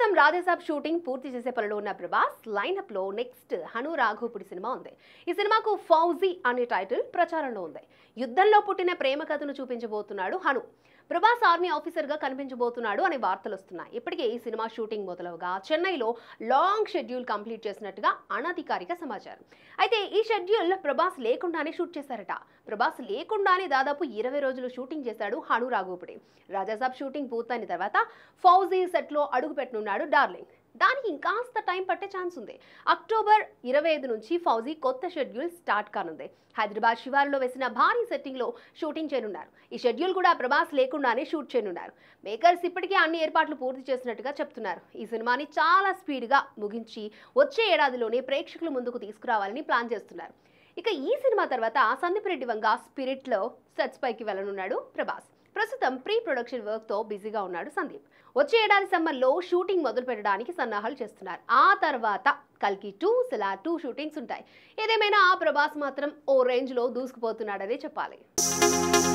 ప్రస్తుతం రాధేసాబ్ షూటింగ్ పూర్తి చేసే పనిలో ఉన్న ప్రభాస్ లైన్అప్ లో నెక్స్ట్ హను రాఘోపుడి సినిమా ఉంది ఈ సినిమాకు ఫౌజీ అనే టైటిల్ ప్రచారంలో ఉంది యుద్ధంలో పుట్టిన ప్రేమ కథను చూపించబోతున్నాడు హను ప్రభాస్ ఆర్మీ ఆఫీసర్ గా కనిపించబోతున్నాడు అనే వార్తలు వస్తున్నాయి ఇప్పటికే ఈ సినిమా షూటింగ్ మొదలవగా చెన్నైలో లాంగ్ షెడ్యూల్ కంప్లీట్ చేసినట్టుగా అనధికారిక సమాచారం అయితే ఈ షెడ్యూల్ ప్రభాస్ లేకుండానే షూట్ చేశారట ప్రభాస్ లేకుండానే దాదాపు ఇరవై రోజులు షూటింగ్ చేశాడు హను రాఘోపుడి రాజాసాబ్ షూటింగ్ పూర్తయిన తర్వాత ఫౌజీ సెట్లో పెట్టనున్నాడు డార్లింగ్ దానికి ఇంకాస్త టైం పట్టే ఛాన్స్ ఉంది అక్టోబర్ ఇరవై ఐదు నుంచి ఫౌజీ కొత్త షెడ్యూల్ స్టార్ట్ కానుంది హైదరాబాద్ శివారులో వేసిన భారీ సెట్టింగ్లో షూటింగ్ చేయనున్నారు ఈ షెడ్యూల్ కూడా ప్రభాస్ లేకుండానే షూట్ చేయనున్నారు మేకర్స్ ఇప్పటికే అన్ని ఏర్పాట్లు పూర్తి చేసినట్టుగా చెప్తున్నారు ఈ సినిమాని చాలా స్పీడ్గా ముగించి వచ్చే ఏడాదిలోనే ప్రేక్షకుల ముందుకు తీసుకురావాలని ప్లాన్ చేస్తున్నారు ఇక ఈ సినిమా తర్వాత సందీప్ రెడ్డి వంగ స్పిరిట్లో సెట్స్ పైకి వెళ్ళనున్నాడు ప్రభాస్ ప్రస్తుతం ప్రీ ప్రొడక్షన్ వర్క్ తో బిజీగా ఉన్నాడు సందీప్ వచ్చే ఏడాది సమ్మర్లో షూటింగ్ మొదలు పెట్టడానికి సన్నాహాలు చేస్తున్నారు ఆ తర్వాత కల్కి టూ సిలా టూ షూటింగ్స్ ఉంటాయి ఏదేమైనా ఆ ప్రభాస్ మాత్రం ఓ రేంజ్ లో దూసుకుపోతున్నాడనే చెప్పాలి